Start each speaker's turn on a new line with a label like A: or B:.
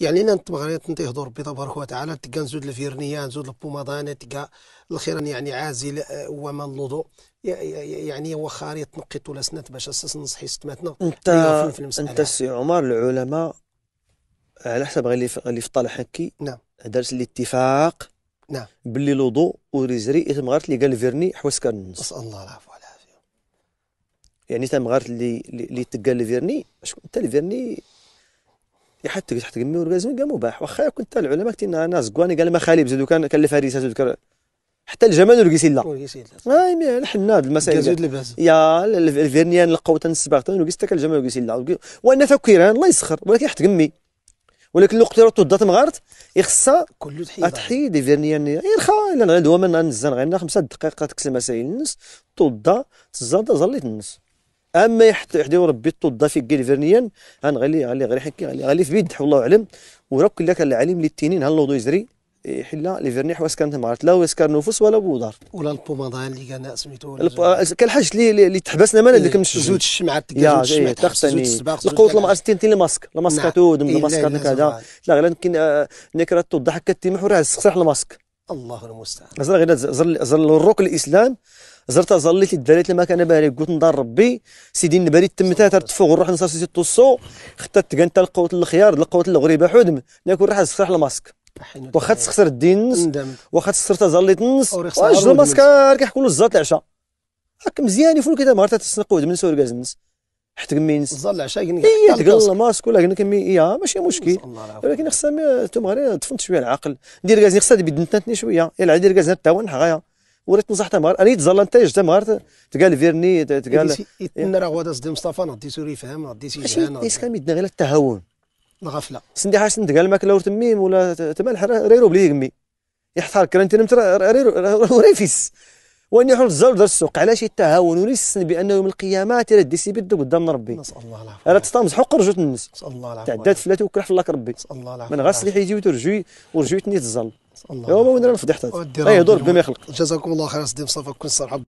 A: يعني انا نتمغري تنطيه ربي تبارك وتعالى تلقى نزود الفيرنيا نزود البومادان تلقى الخير يعني عازل آه، وما اللوضو يعني هو خريطة تنقيت ولا سنات باش اساس نصحي ستماتنا انت أيوة، انت السي عمر العلماء على حسب غير اللي في طالع حكي نعم دارت الاتفاق نعم باللي لوضو وريزري مغارت اللي قال فيرني حوسكا النص نسال الله العفو والعافيه يعني مغارت اللي اللي تقال فيرني انت الفيرني يحتك تحت قمي والغاز كاع مباح واخا كنت العلماء كنت ناس كواني قال مخالب زادو كان كان الفريسه زادو حتى الجمال ورقيسي لا اي الحناد المسائل جزيد لباس يا الفيرنيان لقاو تنسباغ تنوقيس حتى الجمال ورقيسي لا وانا فكيران الله يسخر ولكن حتى قمي ولكن لو قدرت ضات مغارت يخصها كلو تحيد تحيد فيرنيان يرخا الا غير دوما نزان غير خمسة دقائق تكسل مسائل النص توضا تزاد ظليت النص اما يحط ربي التوظيف فيرنيان الفرنيان غالي غالي غير حكي غالي غالي في بيد والله اعلم وراك لك العليم اللي تنين لوضو يزري يحل لي فيرني حواس كانت عرفت لا ويسكر نفس ولا بودار ولا البومادا اللي كان سميتو كان الحاج اللي تحبسنا مانا اللي كمشي زود الشمعات يا الشمعه تخصني القوت المارستين تين الماسك الماسك تودم نعم. الماسك هذا لا غير كاين آه، نكره تضحك هكا تيمح وراه السقساح الماسك الله المستعان زر غير زر زر الروك الاسلام زر تظليت الدريت لما كان بالي قلت ندار ربي سيدي النبري تمتا ترتفوغ الروح نصار سيدي توصو ختا تقان القوت الخيار القوت الغريبه حدم ناكل راح تسخر الماسك واخا تخسر الدين نص واخا تخسر تظليت نص واش الماسك آه، كيحكوا له الزات العشاء هاك مزيان يفول كذا مهار تتسنق من سور كاز النص حتى كمي نص العشاء هي تقل ماسك ولا كنا كمي يا إيه، آه، ماشي مشكل ولكن خصها تمغري تفنت شويه العقل ندير كاز خصها تبي تنتني شويه يلا دير كاز تاون حغايا وريت نصحت تمار انا يتزلا انت جا تمار تقال فيرني تقال يتنا راه غدا سيدي مصطفى نعطي سوري فهم نعطي سي جهان ماشي كان يدنا غير التهاون الغفله سندي حاجه تقال الماكله وتميم ولا تمالح ريرو بلي يمي يحتار كرنتي نمت ريرو ريفيس وان يحل الزول دار السوق علاش يتهاون ويستسن بانه يوم القيامه تيرا ديسي بيدو قدام ربي نسال الله العافيه راه حق رجوت الناس نسال الله العافيه تعدات فلات وكره في الله ربي نسال الله العافيه من غير سليح يجي وترجوي ورجوي تني تزل الله العافيه وين راه الفضيحه هذه يدور بما يخلق جزاكم الله خير سيدي مصطفى كون صراحه